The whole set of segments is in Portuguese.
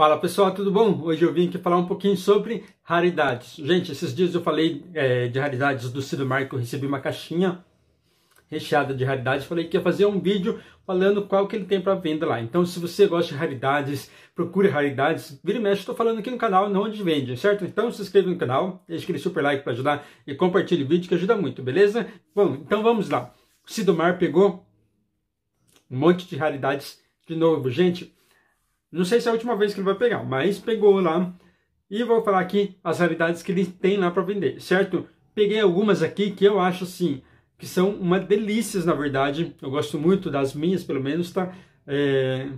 Fala pessoal, tudo bom? Hoje eu vim aqui falar um pouquinho sobre raridades. Gente, esses dias eu falei é, de raridades do Cido Marco, eu recebi uma caixinha recheada de raridades, falei que ia fazer um vídeo falando qual que ele tem para venda lá. Então se você gosta de raridades, procure raridades, vira e mexe, estou falando aqui no canal não onde vende, certo? Então se inscreva no canal, deixa aquele super like para ajudar e compartilhe o vídeo que ajuda muito, beleza? Bom, então vamos lá. O Cidomar pegou um monte de raridades de novo, gente. Não sei se é a última vez que ele vai pegar, mas pegou lá. E vou falar aqui as raridades que ele tem lá para vender, certo? Peguei algumas aqui que eu acho assim, que são uma delícias na verdade. Eu gosto muito das minhas, pelo menos, tá? É...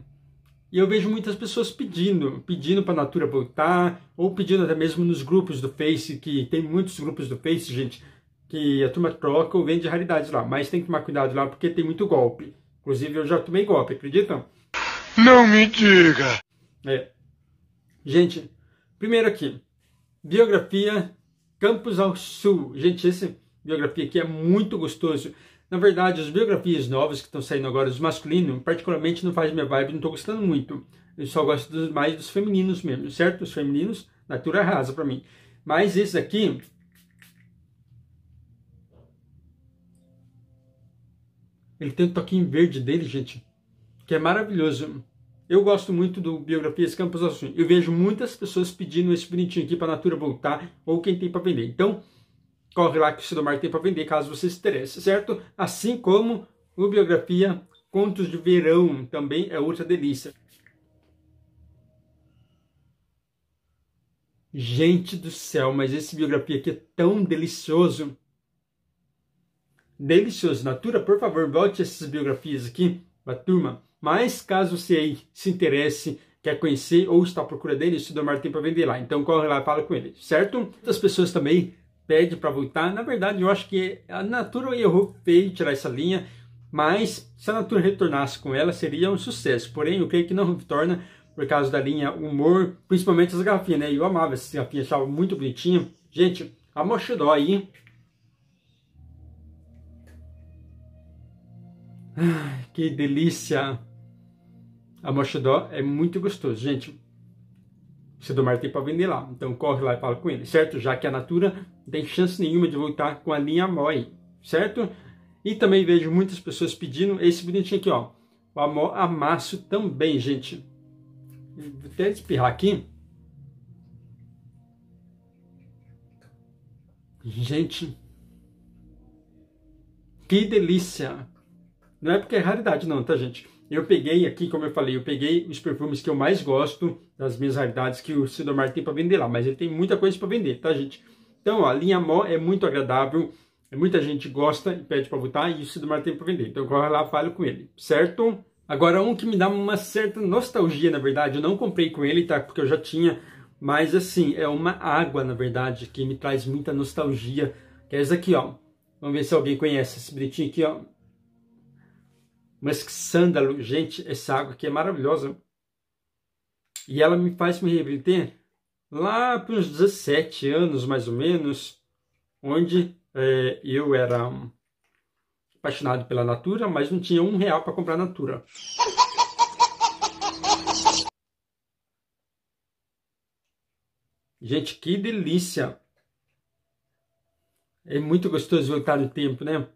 E eu vejo muitas pessoas pedindo, pedindo para a Natura voltar, ou pedindo até mesmo nos grupos do Face, que tem muitos grupos do Face, gente, que a turma troca ou vende raridades lá. Mas tem que tomar cuidado lá porque tem muito golpe. Inclusive eu já tomei golpe, acreditam? Não me diga! É. Gente, primeiro aqui, biografia Campos ao Sul. Gente, esse biografia aqui é muito gostoso. Na verdade, as biografias novas que estão saindo agora, os masculinos, particularmente não faz minha vibe, não estou gostando muito. Eu só gosto dos, mais dos femininos mesmo, certo? Os femininos, natura rasa para mim. Mas esse aqui, Ele tem o um toquinho verde dele, gente que é maravilhoso. Eu gosto muito do Biografias Campos Assuntos. Eu vejo muitas pessoas pedindo esse bonitinho aqui para a Natura voltar ou quem tem para vender. Então, corre lá que o Sidomar tem para vender, caso você se interesse, certo? Assim como o Biografia Contos de Verão também é outra delícia. Gente do céu, mas esse biografia aqui é tão delicioso. Delicioso. Natura, por favor, volte essas biografias aqui para turma. Mas caso você se interesse, quer conhecer ou está à procura dele, o Estudor Martin para vender lá. Então corre lá e fala com ele, certo? Muitas pessoas também pedem para voltar. Na verdade, eu acho que a Natura errou feio tirar essa linha, mas se a Natura retornasse com ela, seria um sucesso. Porém, eu creio que não retorna por causa da linha humor, principalmente as garrafinhas, né? Eu amava essas garrafinhas, achava muito bonitinho. Gente, a mochidó aí. Ai, que delícia! A Mochidó é muito gostoso. Gente, Domar tem para vender lá, então corre lá e fala com ele, certo? Já que a Natura não tem chance nenhuma de voltar com a linha Moi, certo? E também vejo muitas pessoas pedindo esse bonitinho aqui, ó. O amor amasso também, gente. Vou até espirrar aqui. Gente, que delícia! Não é porque é raridade, não, tá, gente? Eu peguei aqui, como eu falei, eu peguei os perfumes que eu mais gosto, das minhas raridades que o Sidomar tem para vender lá, mas ele tem muita coisa para vender, tá, gente? Então, ó, a linha Mó é muito agradável, muita gente gosta e pede para votar, e o Sidomar tem para vender. Então, corre lá, falo com ele, certo? Agora, um que me dá uma certa nostalgia, na verdade, eu não comprei com ele, tá? Porque eu já tinha, mas assim, é uma água, na verdade, que me traz muita nostalgia, que é essa aqui, ó. Vamos ver se alguém conhece esse bonitinho aqui, ó. Mas que sândalo, gente, essa água aqui é maravilhosa. E ela me faz me reverter. lá para uns 17 anos, mais ou menos, onde é, eu era apaixonado pela Natura, mas não tinha um real para comprar Natura. Gente, que delícia! É muito gostoso voltar no tempo, né?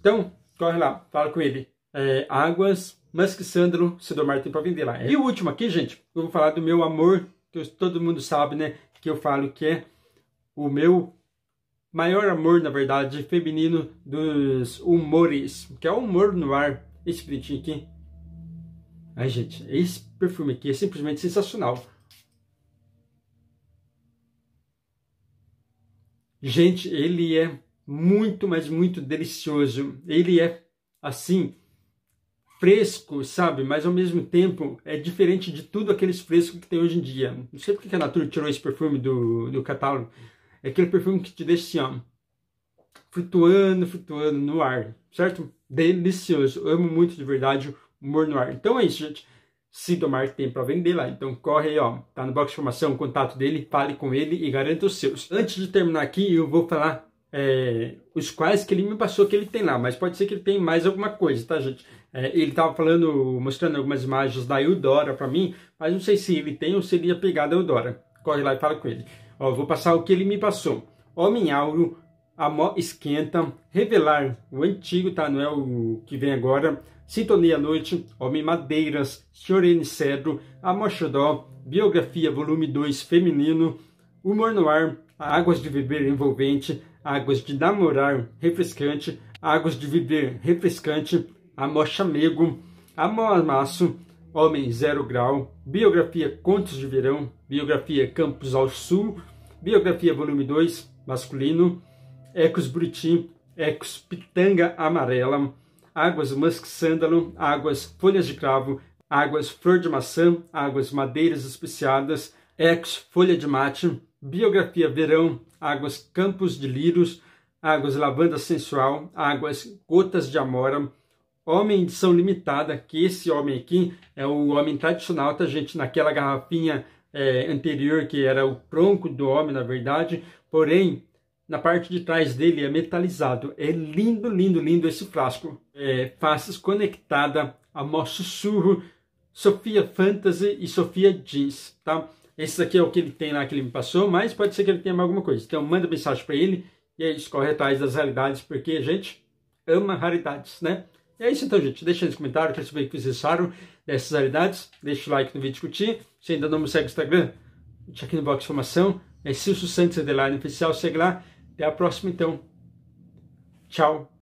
Então, corre lá, fala com ele. É, águas, mas que Sandro Sidomar tem para vender lá. E o último aqui, gente, eu vou falar do meu amor, que eu, todo mundo sabe, né? Que eu falo que é o meu maior amor, na verdade, feminino dos humores, que é o humor no ar. Esse bonitinho aqui. Ai, gente, esse perfume aqui é simplesmente sensacional. Gente, ele é muito, mas muito delicioso. Ele é assim fresco, sabe? Mas ao mesmo tempo é diferente de tudo aqueles frescos que tem hoje em dia. Não sei porque a Natura tirou esse perfume do, do catálogo. É aquele perfume que te deixa assim, ó, flutuando, flutuando no ar, certo? Delicioso. Amo muito de verdade o humor no ar. Então é isso, gente. Sidomar tem para vender lá. Então corre aí, ó. Tá no box de informação, contato dele, fale com ele e garanta os seus. Antes de terminar aqui, eu vou falar é, os quais que ele me passou que ele tem lá, mas pode ser que ele tem mais alguma coisa, tá, gente? É, ele estava falando, mostrando algumas imagens da Eudora para mim, mas não sei se ele tem ou se ele ia pegar da Eudora. Corre lá e fala com ele. Ó, vou passar o que ele me passou. Homem Áureo, Amó Esquenta, Revelar, o antigo, tá? Não é o que vem agora. Sintonia à Noite, Homem Madeiras, Chorene Cedro, Amó Xodó, Biografia, volume 2, Feminino, Humor no Ar, Águas de Beber Envolvente, águas de namorar, refrescante, águas de viver, refrescante, amochamigo, amasso, homem zero grau, biografia Contos de Verão, biografia Campos ao Sul, biografia volume 2, masculino, Ecos Buriti, Ecos Pitanga Amarela, Águas Musk Sândalo, Águas Folhas de Cravo, Águas Flor de Maçã, Águas Madeiras Especiadas, Ecos Folha de Mate, Biografia Verão, águas campos de lírios, águas lavanda sensual, águas gotas de amora, homem edição limitada, que esse homem aqui é o homem tradicional, tá gente? Naquela garrafinha é, anterior, que era o tronco do homem, na verdade, porém, na parte de trás dele é metalizado. É lindo, lindo, lindo esse frasco. É, faces conectada a sussurro, Sofia Fantasy e Sofia Jeans, tá? Esse aqui é o que ele tem lá que ele me passou, mas pode ser que ele tenha mais alguma coisa. Então manda mensagem para ele e aí escorre atrás das raridades, porque a gente ama raridades, né? E é isso então, gente. Deixa nos comentários, quero saber o que vocês acharam dessas raridades. Deixa o like no vídeo curtir. Se ainda não me segue no Instagram, aqui no box de informação. É Silso Santos no Oficial, segue lá. Até a próxima então. Tchau.